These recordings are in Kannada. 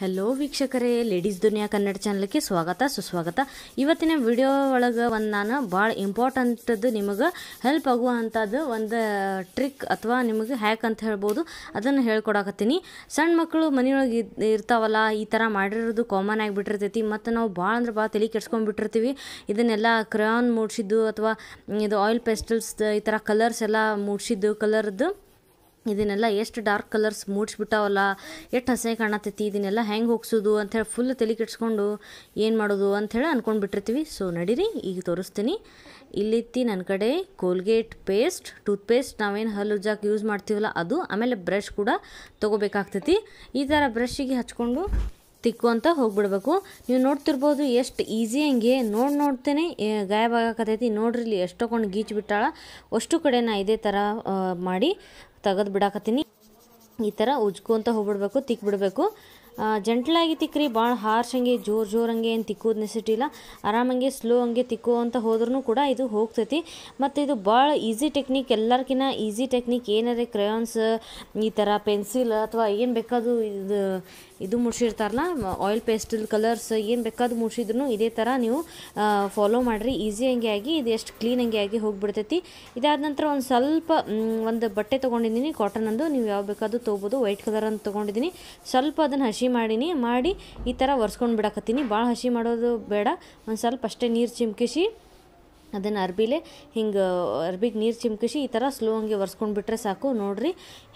ಹಲೋ ವೀಕ್ಷಕರೇ ಲೇಡೀಸ್ ದುನಿಯಾ ಕನ್ನಡ ಚಾನಲ್ಗೆ ಸ್ವಾಗತ ಸುಸ್ವಾಗತ ಇವತ್ತಿನ ವಿಡಿಯೋ ಒಳಗೆ ಒಂದು ನಾನು ಭಾಳ ಇಂಪಾರ್ಟೆಂಟದ್ದು ನಿಮಗೆ ಹೆಲ್ಪ್ ಆಗುವಂಥದ್ದು ಒಂದು ಟ್ರಿಕ್ ಅಥವಾ ನಿಮಗೆ ಹ್ಯಾಕ್ ಅಂತ ಹೇಳ್ಬೋದು ಅದನ್ನು ಹೇಳ್ಕೊಡಕತ್ತೀನಿ ಸಣ್ಣ ಮಕ್ಕಳು ಮನೆಯೊಳಗೆ ಇರ್ತಾವಲ್ಲ ಈ ಥರ ಮಾಡಿರೋದು ಕಾಮನ್ ಆಗಿಬಿಟ್ಟಿರ್ತೈತಿ ಮತ್ತು ನಾವು ಭಾಳ ಅಂದ್ರೆ ಭಾಳ ತಲೆ ಕೆಡ್ಸ್ಕೊಂಡ್ಬಿಟ್ಟಿರ್ತೀವಿ ಇದನ್ನೆಲ್ಲ ಕ್ರಯಾನ್ ಮೂಡಿಸಿದ್ದು ಅಥವಾ ಇದು ಆಯಿಲ್ ಪೆಸ್ಟಲ್ಸ್ ಈ ಥರ ಕಲರ್ಸ್ ಎಲ್ಲ ಮೂಡಿಸಿದ್ದು ಕಲರ್ದು ಇದನ್ನೆಲ್ಲ ಎಷ್ಟು ಡಾರ್ಕ್ ಕಲರ್ಸ್ ಮೂಡಿಸ್ಬಿಟ್ಟಾವಲ್ಲ ಎಷ್ಟು ಹಸೆ ಕಾಣತೈತಿ ಇದನ್ನೆಲ್ಲ ಹೆಂಗೆ ಹೋಗ್ಸೋದು ಅಂಥೇಳಿ ಫುಲ್ ತಲೆ ಕೆಡ್ಸ್ಕೊಂಡು ಏನು ಮಾಡೋದು ಅಂಥೇಳಿ ಅಂದ್ಕೊಂಡು ಬಿಟ್ಟಿರ್ತೀವಿ ಸೊ ನಡೀರಿ ಈಗ ತೋರಿಸ್ತೀನಿ ಇಲ್ಲಿತ್ತಿ ನನ್ನ ಕಡೆ ಕೋಲ್ಗೇಟ್ ಪೇಸ್ಟ್ ಟೂತ್ಪೇಸ್ಟ್ ನಾವೇನು ಹಲ್ಲು ಉಜ್ಜಾಕ ಯೂಸ್ ಮಾಡ್ತೀವಲ್ಲ ಅದು ಆಮೇಲೆ ಬ್ರಷ್ ಕೂಡ ತೊಗೋಬೇಕಾಗ್ತೈತಿ ಈ ಥರ ಬ್ರಷಿಗೆ ಹಚ್ಕೊಂಡು ಅಂತ ಹೋಗ್ಬಿಡ್ಬೇಕು ನೀವು ನೋಡ್ತಿರ್ಬೋದು ಎಷ್ಟು ಈಸಿ ಹಂಗೆ ನೋಡಿ ನೋಡ್ತೇನೆ ಗಾಯಬಾಗಕತೈತಿ ನೋಡ್ರಿ ಇಲ್ಲಿ ಎಷ್ಟೊಕೊಂಡು ತೊಗೊಂಡು ಅಷ್ಟು ಕಡೆ ನಾ ಇದೇ ಥರ ಮಾಡಿ ತೆಗೆದು ಬಿಡಾಕತ್ತೀನಿ ಈ ಥರ ಉಜ್ಕೊಂತ ಹೋಗ್ಬಿಡ್ಬೇಕು ತಿಕ್ ಬಿಡಬೇಕು ಜಂಟ್ಲಾಗಿ ತಿಕ್ಕ್ರಿ ಭಾಳ ಹಾರ್ಶ್ ಹಂಗೆ ಜೋರು ಜೋರಂಗೆ ಹಂಗೆ ಏನು ತಿಕ್ಕೋದು ನೆಸಿಟಿಲ್ಲ ಆರಾಮಂಗೆ ಸ್ಲೋ ಹಂಗೆ ತಿಕ್ಕೋ ಅಂತ ಹೋದ್ರೂ ಕೂಡ ಇದು ಹೋಗ್ತೈತಿ ಮತ್ತು ಇದು ಭಾಳ ಈಸಿ ಟೆಕ್ನಿಕ್ ಎಲ್ಲರ್ಕಿನ್ನ ಈಸಿ ಟೆಕ್ನಿಕ್ ಏನಾರೆ ಕ್ರಯಾನ್ಸ್ ಈ ಥರ ಪೆನ್ಸಿಲ್ ಅಥವಾ ಏನು ಬೇಕಾದರೂ ಇದು ಇದು ಮುಡ್ಸಿರ್ತಾರಲ್ಲ ಆಯಿಲ್ ಪೇಸ್ಟಲ್ ಕಲರ್ಸ್ ಏನು ಬೇಕಾದ್ರು ಮುಡ್ಸಿದ್ರು ಇದೇ ಥರ ನೀವು ಫಾಲೋ ಮಾಡಿರಿ ಈಸಿ ಹಂಗೆ ಆಗಿ ಇದು ಎಷ್ಟು ಕ್ಲೀನ್ ಹಂಗೆ ಆಗಿ ಹೋಗಿಬಿಡ್ತೈತಿ ಇದಾದ ನಂತರ ಒಂದು ಸ್ವಲ್ಪ ಒಂದು ಬಟ್ಟೆ ತೊಗೊಂಡಿದ್ದೀನಿ ಅಂದು ನೀವು ಯಾವ ಬೇಕಾದ್ರೂ ತೊಗೋಬೋದು ವೈಟ್ ಕಲರ್ ಅಂತ ತೊಗೊಂಡಿದ್ದೀನಿ ಸ್ವಲ್ಪ ಅದನ್ನು ಹಸಿ ಮಾಡೀನಿ ಮಾಡಿ ಈ ಥರ ಒರೆಸ್ಕೊಂಡು ಬಿಡಕತ್ತೀನಿ ಭಾಳ ಹಸಿ ಮಾಡೋದು ಬೇಡ ಒಂದು ಸ್ವಲ್ಪ ಅಷ್ಟೇ ನೀರು ಚಿಮ್ಕಿಸಿ ಅದನ್ನು ಅರ್ಬಿಲೆ ಹಿಂಗೆ ಅರ್ಬಿಗೆ ನೀರು ಚಿಮ್ಕಿಸಿ ಈ ಥರ ಸ್ಲೋ ಹಂಗೆ ಒರೆಸ್ಕೊಂಡು ಬಿಟ್ರೆ ಸಾಕು ನೋಡ್ರಿ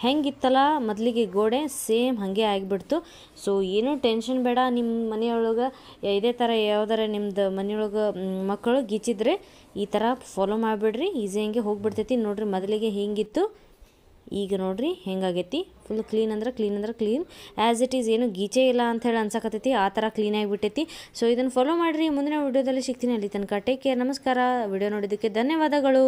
ಹೆಂಗಿತ್ತಲ್ಲ ಮೊದಲಿಗೆ ಗೋಡೆ ಸೇಮ್ ಹಾಗೆ ಆಗಿಬಿಡ್ತು ಸೊ ಏನೂ ಟೆನ್ಷನ್ ಬೇಡ ನಿಮ್ಮ ಮನೆಯೊಳಗೆ ಇದೇ ಥರ ಯಾವ್ದಾರ ನಿಮ್ಮದು ಮನೆಯೊಳಗೆ ಮಕ್ಕಳು ಗೀಚಿದ್ರೆ ಈ ಥರ ಫಾಲೋ ಮಾಡಿಬಿಡ್ರಿ ಈಸಿ ಹಂಗೆ ಹೋಗಿಬಿಡ್ತೈತಿ ನೋಡ್ರಿ ಮೊದಲಿಗೆ ಹಿಂಗಿತ್ತು ಈಗ ನೋಡಿರಿ ಹೆಂಗಾಗೈತಿ ಫುಲ್ ಕ್ಲೀನ್ ಅಂದ್ರೆ ಕ್ಲೀನ್ ಅಂದ್ರೆ ಕ್ಲೀನ್ ಆ್ಯಸ್ ಇಟ್ ಈಸ್ ಏನು ಗೀಚೆ ಇಲ್ಲ ಅಂತ ಹೇಳಿ ಅನ್ಸಕತ್ತೈತಿ ಆ ಥರ ಕ್ಲೀನ್ ಆಗಿಬಿಟ್ಟೈತಿ ಸೊ ಇದನ್ನು ಫಾಲೋ ಮಾಡಿರಿ ಮುಂದಿನ ವೀಡಿಯೋದಲ್ಲಿ ಸಿಗ್ತೀನಿ ಅಲ್ಲಿ ತನಕ ಟೇಕ್ ಕೇರ್ ನಮಸ್ಕಾರ ವಿಡಿಯೋ ನೋಡಿದ್ದಕ್ಕೆ ಧನ್ಯವಾದಗಳು